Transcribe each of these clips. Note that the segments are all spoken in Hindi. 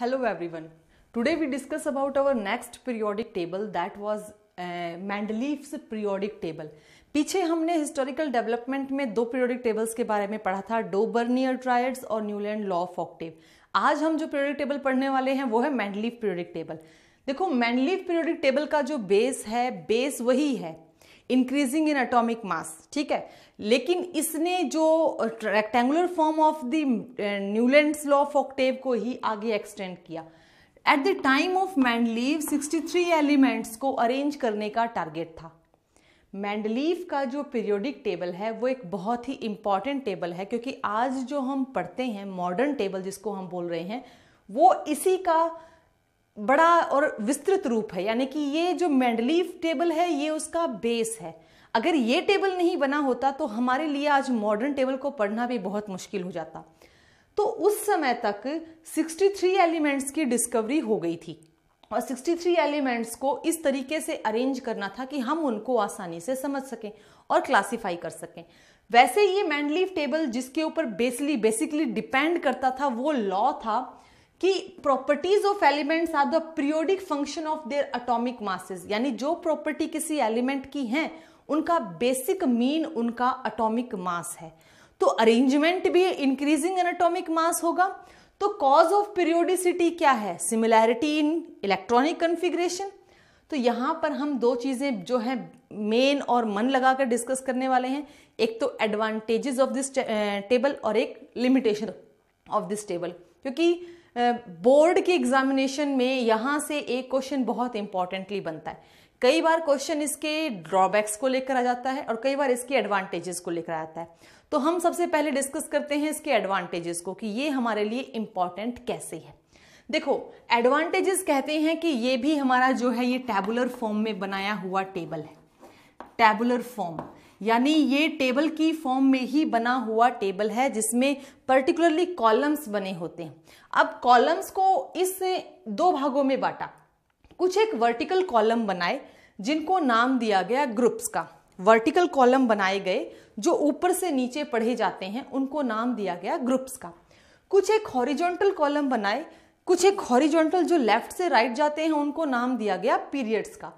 Hello everyone. Today we discuss about our next periodic table that was Mendeleev's periodic table पीछे हमने हिस्टोरिकल डेवलपमेंट में दो पीरियोडिक टेबल्स के बारे में पढ़ा था डोबर्नियर ट्रायड्स और न्यूलैंड लॉ ऑफ ऑक्टिव आज हम जो पीरियोडिक टेबल पढ़ने वाले हैं वो है मैंडलीव पीरियोडिक टेबल देखो मैंडलीव पीरियोडिक टेबल का जो बेस है बेस वही है इंक्रीजिंग इन एटॉमिक मास ठीक है लेकिन इसने जो rectangular form of the Newland law of octave को ही आगे एक्सटेंड किया at the time of Mendeleev 63 elements को अरेंज करने का टारगेट था मैंडलीव का जो पीरियोडिक टेबल है वो एक बहुत ही इंपॉर्टेंट टेबल है क्योंकि आज जो हम पढ़ते हैं मॉडर्न टेबल जिसको हम बोल रहे हैं वो इसी का बड़ा और विस्तृत रूप है यानी कि ये जो मैंडलीव टेबल है ये उसका बेस है अगर ये टेबल नहीं बना होता तो हमारे लिए आज मॉडर्न टेबल को पढ़ना भी बहुत मुश्किल हो जाता तो उस समय तक 63 एलिमेंट्स की डिस्कवरी हो गई थी और 63 एलिमेंट्स को इस तरीके से अरेंज करना था कि हम उनको आसानी से समझ सकें और क्लासिफाई कर सकें वैसे ये मैंडलीव टेबल जिसके ऊपर बेसली बेसिकली डिपेंड करता था वो लॉ था कि properties of elements are the periodic function of their atomic masses यानी जो प्रॉपर्टी किसी एलिमेंट की है उनका बेसिक मीन उनका अटोमिक मास है तो अरेंजमेंट भी इंक्रीजिंग एन अटोमिक मास होगा तो कॉज ऑफ पीरियोडिसिटी क्या है सिमिलैरिटी इन इलेक्ट्रॉनिक कन्फिग्रेशन तो यहां पर हम दो चीज़ें जो है मेन और मन लगाकर डिस्कस करने वाले हैं एक तो एडवांटेजेस ऑफ दिस टेबल और एक लिमिटेशन ऑफ दिस टेबल क्योंकि बोर्ड के एग्जामिनेशन में यहाँ से एक क्वेश्चन बहुत इंपॉर्टेंटली बनता है कई बार क्वेश्चन इसके ड्रॉबैक्स को लेकर आ जाता है और कई बार इसके एडवांटेजेस को लेकर आता है तो हम सबसे पहले डिस्कस करते हैं इसके एडवांटेजेस को कि ये हमारे लिए इम्पॉर्टेंट कैसे है देखो एडवांटेजेस कहते हैं कि ये भी हमारा जो है ये टैबुलर फॉर्म में बनाया हुआ टेबल है टैबुलर फॉर्म यानी ये टेबल की फॉर्म में ही बना हुआ टेबल है जिसमें पर्टिकुलरली कॉलम्स बने होते हैं अब कॉलम्स को इस दो भागों में बांटा कुछ एक वर्टिकल कॉलम बनाए जिनको नाम दिया गया ग्रुप्स का वर्टिकल कॉलम बनाए गए जो ऊपर से नीचे पढ़े जाते हैं उनको नाम दिया गया ग्रुप्स का कुछ एक हॉरिजोंटल कॉलम बनाए कुछ एक हॉरिजोंटल जो लेफ्ट से राइट right जाते हैं उनको नाम दिया गया पीरियड्स का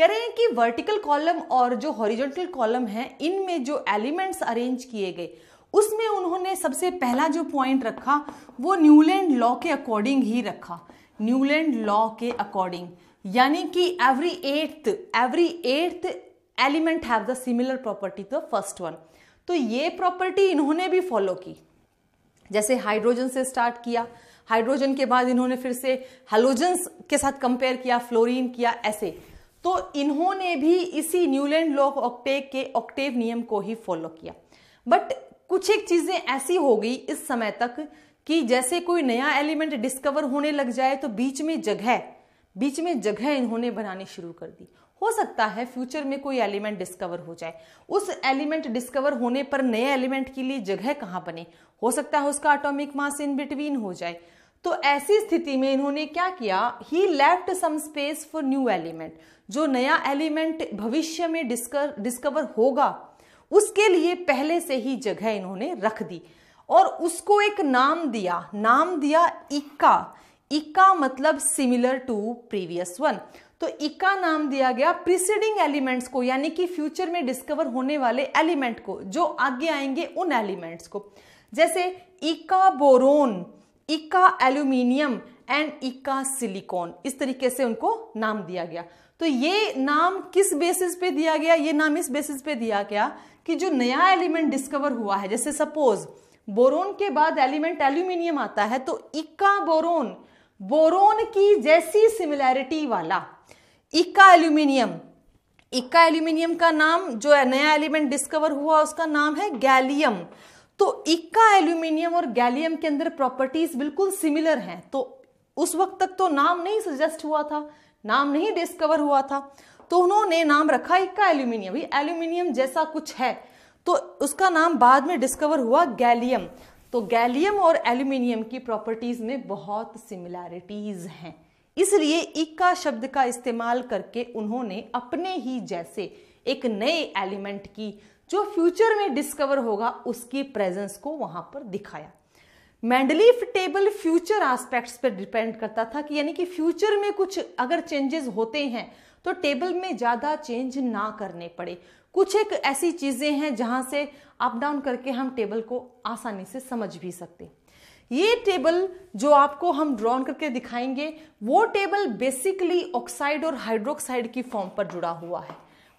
कह रहे हैं कि वर्टिकल कॉलम और जो हॉरिजॉन्टल कॉलम है इनमें जो एलिमेंट्स अरेंज किए गए उसमें उन्होंने सबसे पहला जो पॉइंट रखा वो न्यूलैंड लॉ के अकॉर्डिंग ही रखा न्यूलैंड लॉ के अकॉर्डिंग यानी कि every eighth every eighth element have the similar property the first one तो ये प्रॉपर्टी इन्होंने भी फॉलो की जैसे हाइड्रोजन से स्टार्ट किया हाइड्रोजन के बाद इन्होंने फिर से हेलोजन्स के साथ कंपेयर किया फ्लोरीन किया ऐसे तो इन्होंने भी इसी न्यूलैंड लॉ ऑक्टेव के ऑक्टेव नियम को ही फॉलो किया बट कुछ एक चीज़ें ऐसी हो गई इस समय तक कि जैसे कोई नया एलिमेंट डिस्कवर होने लग जाए तो बीच में जगह बीच में जगह इन्होंने बनानी शुरू कर दी हो सकता है फ्यूचर में कोई एलिमेंट डिस्कवर हो जाए उस एलिमेंट डिस्कवर होने पर नए एलिमेंट के लिए जगह कहां बने हो सकता है उसका एटॉमिक मास इन बिटवीन हो जाए तो ऐसी स्थिति में इन्होंने क्या किया he left some space for new element जो नया एलिमेंट भविष्य में डिस्कर डिस्कवर होगा उसके लिए पहले से ही जगह इन्होंने रख दी और उसको एक नाम दिया नाम दिया इक्का इक्का मतलब सिमिलर टू प्रीवियस वन तो इक्का नाम दिया गया प्रिसीडिंग एलिमेंट्स को यानी कि फ्यूचर में डिस्कवर होने वाले एलिमेंट को जो आगे आएंगे उन एलिमेंट्स को जैसे इक्का बोरोन इका एल्यूमिनियम एंड इका सिलिकॉन इस तरीके से उनको नाम दिया गया तो ये नाम किस बेसिस पे दिया गया ये नाम इस बेसिस पे दिया गया कि जो नया एलिमेंट डिस्कवर हुआ है जैसे सपोज बोरोन के बाद एलिमेंट एल्यूमिनियम आता है तो इका बोरोन बोरोन की जैसी सिमिलैरिटी वाला इका एल्यूमिनियम इका एल्यूमिनियम का नाम जो नया एलिमेंट डिस्कवर हुआ उसका नाम है गैलियम तो इक्का एल्यूमिनियम और गैलियम के अंदर प्रॉपर्टीज बिल्कुल सिमिलर हैं तो उस वक्त तक तो नाम नहीं सजेस्ट हुआ था नाम नहीं डिस्कवर हुआ था तो उन्होंने नाम रखा इक्का एल्यूमिनियम एल्यूमिनियम जैसा कुछ है तो उसका नाम बाद में डिस्कवर हुआ गैलियम तो गैलियम और एल्यूमिनियम की प्रॉपर्टीज में बहुत सिमिलैरिटीज हैं इसलिए इक्का शब्द का इस्तेमाल करके उन्होंने अपने ही जैसे एक नए एलिमेंट की जो फ्यूचर में डिस्कवर होगा उसकी प्रेजेंस को वहां पर दिखाया मैंडलीफ टेबल फ्यूचर एस्पेक्ट्स पर डिपेंड करता था कि यानी कि फ्यूचर में कुछ अगर चेंजेस होते हैं तो टेबल में ज़्यादा चेंज ना करने पड़े कुछ एक ऐसी चीज़ें हैं जहां से अप डाउन करके हम टेबल को आसानी से समझ भी सकते ये टेबल जो आपको हम ड्रॉन करके दिखाएंगे वो टेबल बेसिकली ऑक्साइड और हाइड्रोक्साइड की फॉर्म पर जुड़ा हुआ है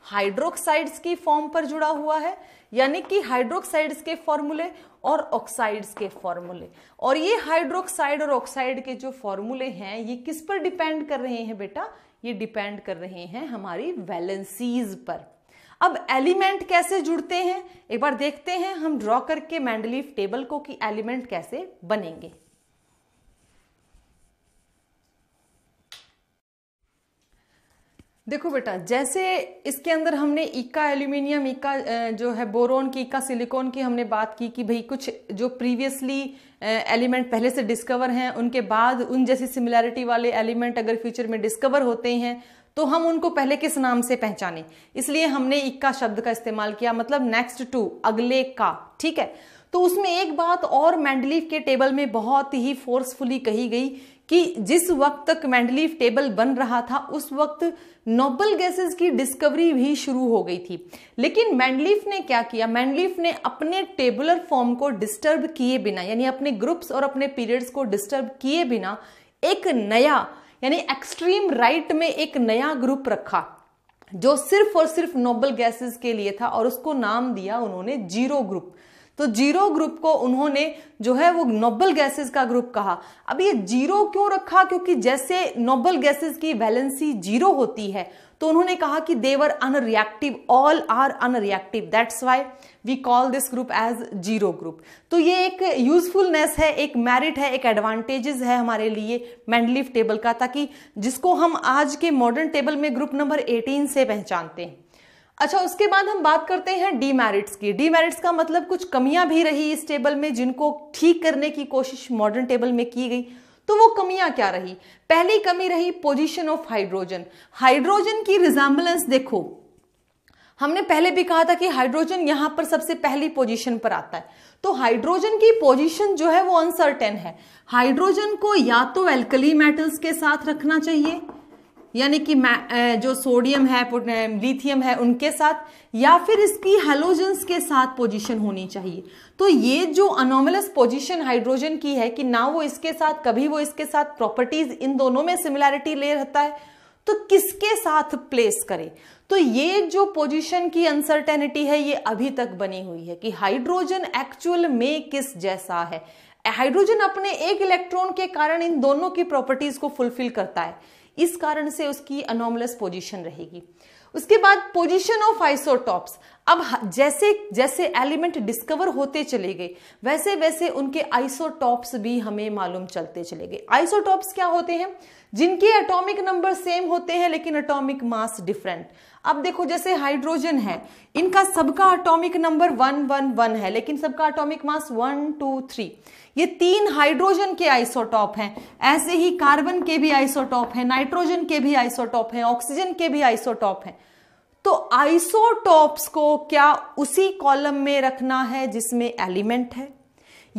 हाइड्रोक्साइड्स की फॉर्म पर जुड़ा हुआ है यानी कि हाइड्रोक्साइड्स के फॉर्मूले और ऑक्साइड्स के फॉर्मूले और ये हाइड्रोक्साइड और ऑक्साइड के जो फॉर्मूले हैं ये किस पर डिपेंड कर रहे हैं बेटा ये डिपेंड कर रहे हैं हमारी वैलेंसीज पर अब एलिमेंट कैसे जुड़ते हैं एक बार देखते हैं हम ड्रॉ करके मैंडलीफ टेबल को कि एलिमेंट कैसे बनेंगे देखो बेटा जैसे इसके अंदर हमने इक्का एल्यूमिनियम इक्का जो है बोरोन की इक्का सिलिकॉन की हमने बात की कि भाई कुछ जो प्रीवियसली एलिमेंट पहले से डिस्कवर हैं उनके बाद उन जैसी सिमिलैरिटी वाले एलिमेंट अगर फ्यूचर में डिस्कवर होते हैं तो हम उनको पहले किस नाम से पहचाने इसलिए हमने इक्का शब्द का इस्तेमाल किया मतलब नेक्स्ट टू अगले का ठीक है तो उसमें एक बात और मैंडलीफ के टेबल में बहुत ही फोर्सफुली कही गई कि जिस वक्त तक मैंडलीफ टेबल बन रहा था उस वक्त नोबल गैसेस की डिस्कवरी भी शुरू हो गई थी लेकिन मैंडलीफ ने क्या किया मैंडलीफ ने अपने टेबुलर फॉर्म को डिस्टर्ब किए बिना यानी अपने ग्रुप्स और अपने पीरियड्स को डिस्टर्ब किए बिना एक नया यानी एक्सट्रीम राइट में एक नया ग्रुप रखा जो सिर्फ और सिर्फ नोबल गैसेस के लिए था और उसको नाम दिया उन्होंने जीरो ग्रुप तो जीरो ग्रुप को उन्होंने जो है वो नोबल गैसेस का ग्रुप कहा अब ये जीरो क्यों रखा क्योंकि जैसे नोबल गैसेस की वैलेंसी जीरो होती है तो उन्होंने कहा कि they're unreactive all are unreactive that's why we call this group as zero group तो ये एक यूजफुलनेस है एक मेरिट है एक एडवांटेजेस है हमारे लिए मैंडलिफ टेबल का ताकि जिसको हम आज के मॉडर्न टेबल में ग्रुप नंबर 18 से पहचानते हैं अच्छा उसके बाद हम बात करते हैं डीमेरिट्स की डीमेरिट्स का मतलब कुछ कमियां भी रही इस टेबल में जिनको ठीक करने की कोशिश मॉडर्न टेबल में की गई तो वो कमियां क्या रही पहली कमी रही पोजीशन ऑफ हाइड्रोजन हाइड्रोजन की रिजाम्बलेंस देखो हमने पहले भी कहा था कि हाइड्रोजन यहां पर सबसे पहली पोजीशन पर आता है तो हाइड्रोजन की पोजीशन जो है वो अनसर्टेन है हाइड्रोजन को या तो एल्कली मेटल्स के साथ रखना चाहिए यानी कि जो सोडियम है लिथियम है उनके साथ या फिर इसकी हेलोजन्स के साथ पोजीशन होनी चाहिए तो ये जो अनोमलस पोजीशन हाइड्रोजन की है कि ना वो इसके साथ कभी वो इसके साथ प्रॉपर्टीज इन दोनों में सिमिलैरिटी ले रहता है तो किसके साथ प्लेस करे तो ये जो पोजीशन की अनसर्टेनिटी है ये अभी तक बनी हुई है कि हाइड्रोजन एक्चुअल में किस जैसा है हाइड्रोजन अपने एक इलेक्ट्रॉन के कारण इन दोनों की प्रॉपर्टीज को फुलफिल करता है इस कारण से उसकी अनोमलस पोजिशन रहेगी उसके बाद पोजिशन ऑफ आइसोटॉप्स अब जैसे जैसे एलिमेंट डिस्कवर होते चले गए वैसे वैसे उनके आइसोटॉप्स भी हमें मालूम चलते चले गए आइसोटॉप्स क्या होते हैं जिनके एटॉमिक नंबर सेम होते हैं लेकिन एटॉमिक मास डिफरेंट अब देखो जैसे हाइड्रोजन है इनका सबका atomic number one one one है लेकिन सबका atomic mass one two three ये तीन हाइड्रोजन के आइसोटॉप हैं ऐसे ही कार्बन के भी आइसोटॉप हैं नाइट्रोजन के भी आइसोटॉप हैं ऑक्सीजन के भी आइसोटॉप हैं तो आइसोटॉप्स को क्या उसी कॉलम में रखना है जिसमें एलिमेंट है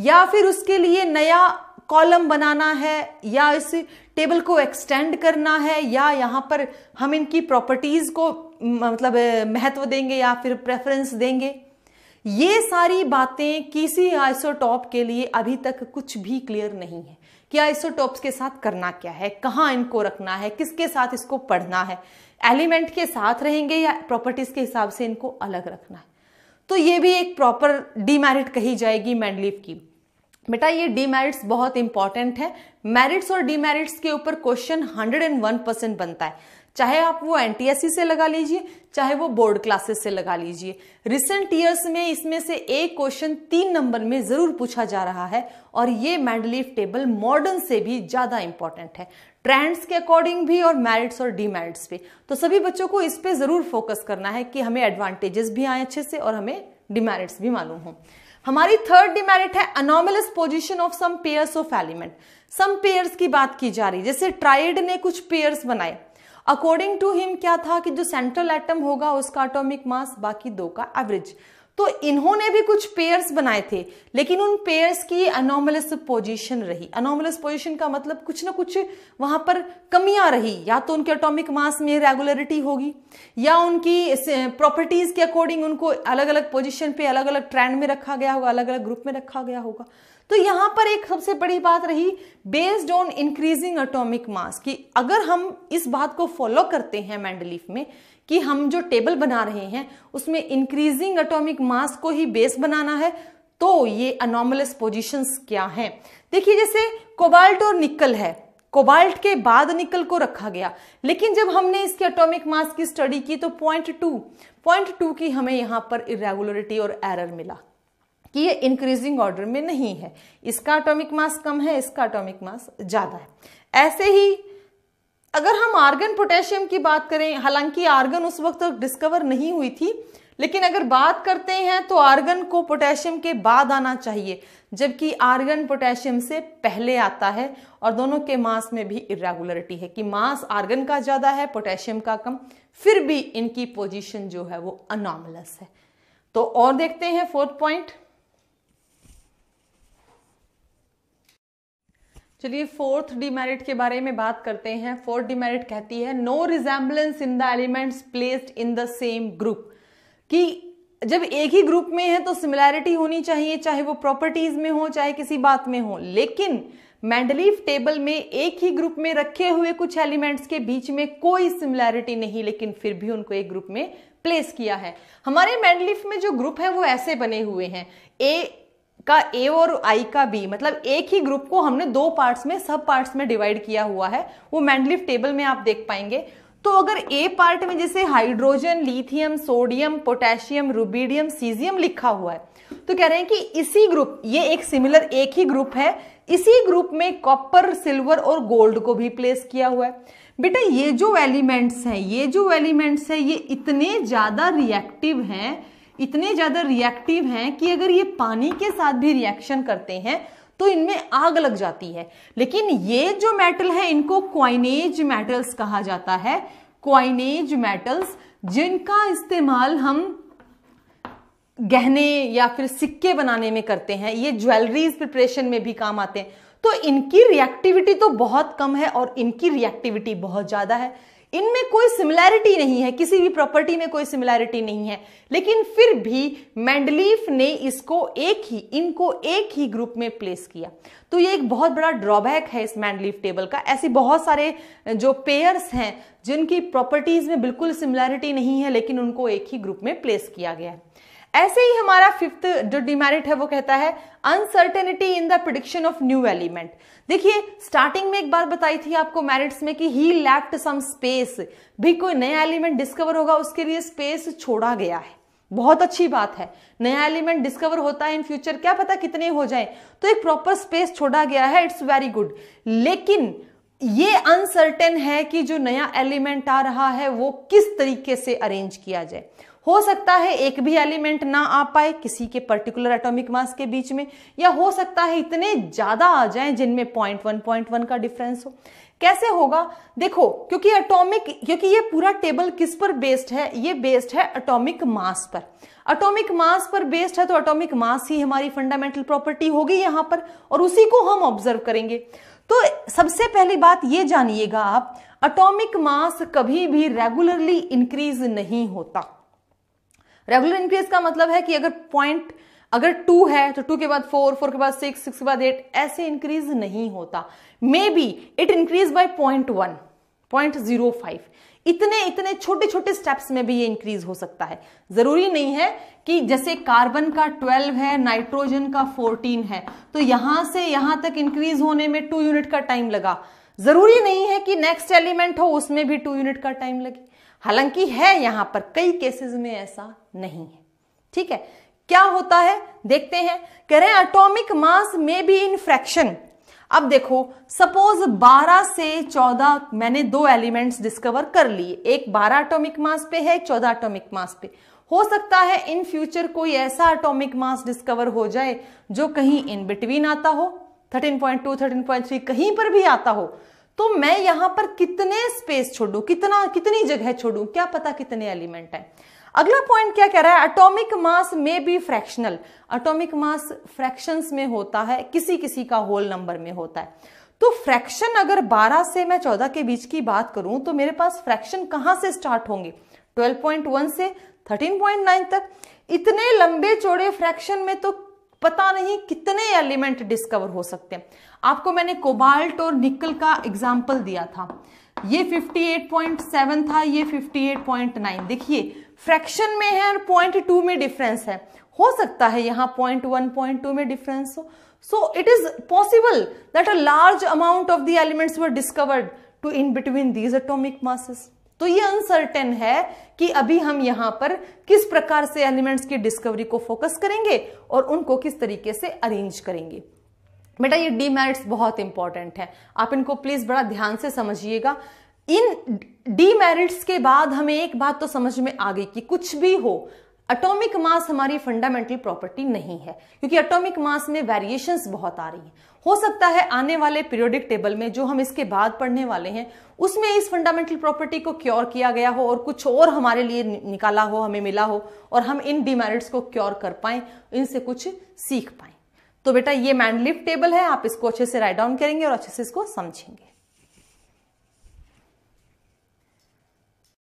या फिर उसके लिए नया कॉलम बनाना है या इस टेबल को एक्सटेंड करना है या यहां पर हम इनकी प्रॉपर्टीज़ को मतलब महत्व देंगे या फिर प्रेफरेंस देंगे ये सारी बातें किसी आइसोटॉप के लिए अभी तक कुछ भी क्लियर नहीं है कि आइसोटॉप्स के साथ करना क्या है कहाँ इनको रखना है किसके साथ इसको पढ़ना है एलिमेंट के साथ रहेंगे या प्रॉपर्टीज के हिसाब से इनको अलग रखना है तो ये भी एक प्रॉपर डीमेरिट कही जाएगी मैंडलीव की बेटा ये डीमेरिट्स बहुत इंपॉर्टेंट है मेरिट्स और डीमेरिट्स के ऊपर क्वेश्चन 101 परसेंट बनता है चाहे आप वो एन से लगा लीजिए चाहे वो बोर्ड क्लासेस से लगा लीजिए रिसेंट ईयर्स में इसमें से एक क्वेश्चन तीन नंबर में ज़रूर पूछा जा रहा है और ये मैंडलीफ टेबल मॉडर्न से भी ज़्यादा इंपॉर्टेंट है ट्रेंड्स के अकॉर्डिंग भी और मेरिट्स और डीमेरिट्स पे तो सभी बच्चों को इस पर ज़रूर फोकस करना है कि हमें एडवांटेजेस भी आए अच्छे से और हमें डिमेरिट्स भी मालूम हो हमारी थर्ड डिमेरिट है anomalous position of some pairs of element some pairs की बात की जा रही जैसे ट्राइड ने कुछ पेयर्स बनाए अकॉर्डिंग टू हिम क्या था कि जो सेंट्रल एटम होगा उसका एटॉमिक मास बाकी दो का एवरेज तो इन्होंने भी कुछ पेयर्स बनाए थे लेकिन उन पेयर्स की अनोमलस पोजीशन रही अनोमलस पोजीशन का मतलब कुछ ना कुछ वहां पर कमियां रही या तो उनके एटॉमिक मास में रेगुलरिटी होगी या उनकी प्रॉपर्टीज के अकॉर्डिंग उनको अलग अलग पोजीशन पे अलग अलग ट्रेंड में रखा गया होगा अलग अलग ग्रुप में रखा गया होगा तो यहां पर एक सबसे बड़ी बात रही based on increasing atomic mass कि अगर हम इस बात को फॉलो करते हैं मैंडलीफ में कि हम जो टेबल बना रहे हैं उसमें इंक्रीजिंग एटॉमिक मास को ही बेस बनाना है तो ये अनोमलस पोजीशंस क्या हैं देखिए जैसे कोबाल्ट और निकल है कोबाल्ट के बाद निकल को रखा गया लेकिन जब हमने इसके एटॉमिक मास की स्टडी की तो पॉइंट टू पॉइंट टू की हमें यहां पर इरेगुलरिटी और एरर मिला कि ये इंक्रीजिंग ऑर्डर में नहीं है इसका एटॉमिक मास कम है इसका एटॉमिक मास ज़्यादा है ऐसे ही अगर हम आर्गन पोटेशियम की बात करें हालांकि आर्गन उस वक्त तक डिस्कवर नहीं हुई थी लेकिन अगर बात करते हैं तो आर्गन को पोटेशियम के बाद आना चाहिए जबकि आर्गन पोटेशियम से पहले आता है और दोनों के मास में भी इरेगुलरिटी है कि मास आर्गन का ज़्यादा है पोटेशियम का कम फिर भी इनकी पोजीशन जो है वो अनॉमलस है तो और देखते हैं फोर्थ पॉइंट चलिए फोर्थ डिमेरिट के बारे में बात करते हैं फोर्थ डिमेरिट कहती है no resemblance in the elements placed in the same group कि जब एक ही ग्रुप में है तो सिमिलैरिटी होनी चाहिए चाहे वो प्रॉपर्टीज में हो चाहे किसी बात में हो लेकिन मैंडलीफ टेबल में एक ही ग्रुप में रखे हुए कुछ एलिमेंट्स के बीच में कोई सिमिलैरिटी नहीं लेकिन फिर भी उनको एक ग्रुप में प्लेस किया है हमारे मैंडलीफ में जो ग्रुप है वो ऐसे बने हुए हैं ए का ए और आई का बी मतलब एक ही ग्रुप को हमने दो पार्ट्स में सब पार्ट्स में डिवाइड किया हुआ है वो मैंडलिफ टेबल में आप देख पाएंगे तो अगर ए पार्ट में जैसे hydrogen lithium sodium potassium rubidium caesium लिखा हुआ है तो कह रहे हैं कि इसी ग्रुप ये एक सिमिलर एक ही ग्रुप है इसी ग्रुप में कॉपर सिल्वर और गोल्ड को भी प्लेस किया हुआ है बेटा ये जो एलिमेंट्स हैं ये जो एलिमेंट्स हैं ये इतने ज़्यादा रिएक्टिव हैं इतने ज़्यादा रिएक्टिव हैं कि अगर ये पानी के साथ भी रिएक्शन करते हैं तो इनमें आग लग जाती है लेकिन ये जो मेटल है इनको क्वाइनेज मेटल्स कहा जाता है क्वाइनेज मेटल्स जिनका इस्तेमाल हम गहने या फिर सिक्के बनाने में करते हैं ये ज्वेलरीज प्रिपरेशन में भी काम आते हैं तो इनकी रिएक्टिविटी तो बहुत कम है और इनकी रिएक्टिविटी बहुत ज़्यादा है इनमें कोई सिमिलैरिटी नहीं है किसी भी प्रॉपर्टी में कोई सिमिलैरिटी नहीं है लेकिन फिर भी मैंडलीफ ने इसको एक ही इनको एक ही ग्रुप में प्लेस किया तो ये एक बहुत बड़ा ड्रॉबैक है इस मैंडलीफ टेबल का ऐसे बहुत सारे जो पेयर्स हैं जिनकी प्रॉपर्टीज में बिल्कुल सिमिलैरिटी नहीं है लेकिन उनको एक ही ग्रुप में प्लेस किया गया है ऐसे ही हमारा फिफ्थ जो डिमेरिट है वो कहता है uncertainty in the prediction of new element देखिए स्टार्टिंग में एक बात बताई थी आपको मेरिट्स में कि ही लेफ्ट सम स्पेस भी कोई नया एलिमेंट डिस्कवर होगा उसके लिए स्पेस छोड़ा गया है बहुत अच्छी बात है नया एलिमेंट डिस्कवर होता है इन फ्यूचर क्या पता कितने हो जाए तो एक प्रॉपर स्पेस छोड़ा गया है इट्स वेरी गुड लेकिन ये अनसर्टेन है कि जो नया एलिमेंट आ रहा है वो किस तरीके से अरेंज किया जाए हो सकता है एक भी एलिमेंट ना आ पाए किसी के पर्टिकुलर एटॉमिक मास के बीच में या हो सकता है इतने ज्यादा आ जाए जिनमें पॉइंट वन पॉइंट वन का डिफरेंस हो कैसे होगा देखो क्योंकि एटॉमिक क्योंकि ये पूरा टेबल किस पर बेस्ड है ये बेस्ड है एटॉमिक मास पर एटॉमिक मास पर बेस्ड है तो एटॉमिक मास ही हमारी फंडामेंटल प्रॉपर्टी होगी यहां पर और उसी को हम ऑब्जर्व करेंगे तो सबसे पहली बात ये जानिएगा आप एटॉमिक मास कभी भी रेगुलरली इंक्रीज नहीं होता रेगुलर इंक्रीज का मतलब है कि अगर पॉइंट अगर टू है तो टू के बाद फोर फोर के बाद सिक्स सिक्स के बाद एट ऐसे इंक्रीज नहीं होता maybe it increase by point one point zero five इतने इतने छोटे छोटे स्टेप्स में भी ये इंक्रीज हो सकता है जरूरी नहीं है कि जैसे कार्बन का ट्वेल्व है नाइट्रोजन का फोर्टीन है तो यहां से यहां तक इंक्रीज होने में टू यूनिट का टाइम लगा जरूरी नहीं है कि नेक्स्ट एलिमेंट हो उसमें भी टू यूनिट का टाइम लगे हालांकि है यहां पर कई केसेस में ऐसा नहीं है ठीक है क्या होता है देखते हैं कह रहे हैं अटोमिक मास में भी इन फ्रैक्शन अब देखो सपोज 12 से 14 मैंने दो एलिमेंट्स डिस्कवर कर लिए एक 12 एटॉमिक मास पे है 14 एटॉमिक मास पे हो सकता है इन फ्यूचर कोई ऐसा एटॉमिक मास डिस्कवर हो जाए जो कहीं इन बिटवीन आता हो 13.2 13.3 कहीं पर भी आता हो तो मैं यहां पर कितने स्पेस छोड़ू कितना कितनी जगह छोड़ू क्या पता कितने एलिमेंट है अगला पॉइंट क्या कह रहा है अटोमिक मास में भी फ्रैक्शनल अटोमिक मास फ्रैक्शन में होता है किसी किसी का होल नंबर में होता है तो फ्रैक्शन अगर 12 से मैं 14 के बीच की बात करूं तो मेरे पास फ्रैक्शन कहां से स्टार्ट होंगे 12.1 से 13.9 तक इतने लंबे चौड़े फ्रैक्शन में तो पता नहीं कितने एलिमेंट डिस्कवर हो सकते हैं आपको मैंने कोबाल्ट और निकल का एग्जाम्पल दिया था ये 58.7 था ये 58.9 देखिए फ्रैक्शन में है और पॉइंट टू में डिफरेंस है हो सकता है यहाँ पॉइंट वन पॉइंट टू में डिफरेंस हो so it is possible that a large amount of the elements were discovered to in between these atomic masses तो ये अनसर्टेन है कि अभी हम यहां पर किस प्रकार से एलिमेंट्स की डिस्कवरी को फोकस करेंगे और उनको किस तरीके से अरेंज करेंगे बेटा ये डीमेरिट्स बहुत इंपॉर्टेंट है आप इनको प्लीज बड़ा ध्यान से समझिएगा इन डीमेरिट्स के बाद हमें एक बात तो समझ में आ गई कि कुछ भी हो अटोमिक मास हमारी फंडामेंटल प्रॉपर्टी नहीं है क्योंकि अटोमिक मास में वेरिएशन बहुत आ रही है हो सकता है आने वाले पीरियोडिक टेबल में जो हम इसके बाद पढ़ने वाले हैं उसमें इस फंडामेंटल प्रॉपर्टी को क्योर किया गया हो और कुछ और हमारे लिए निकाला हो हमें मिला हो और हम इन डिमेरिट्स को क्योर कर पाए इनसे कुछ सीख पाए तो बेटा ये मैंडलिफ्ट टेबल है आप इसको अच्छे से राइट डाउन करेंगे और अच्छे से इसको समझेंगे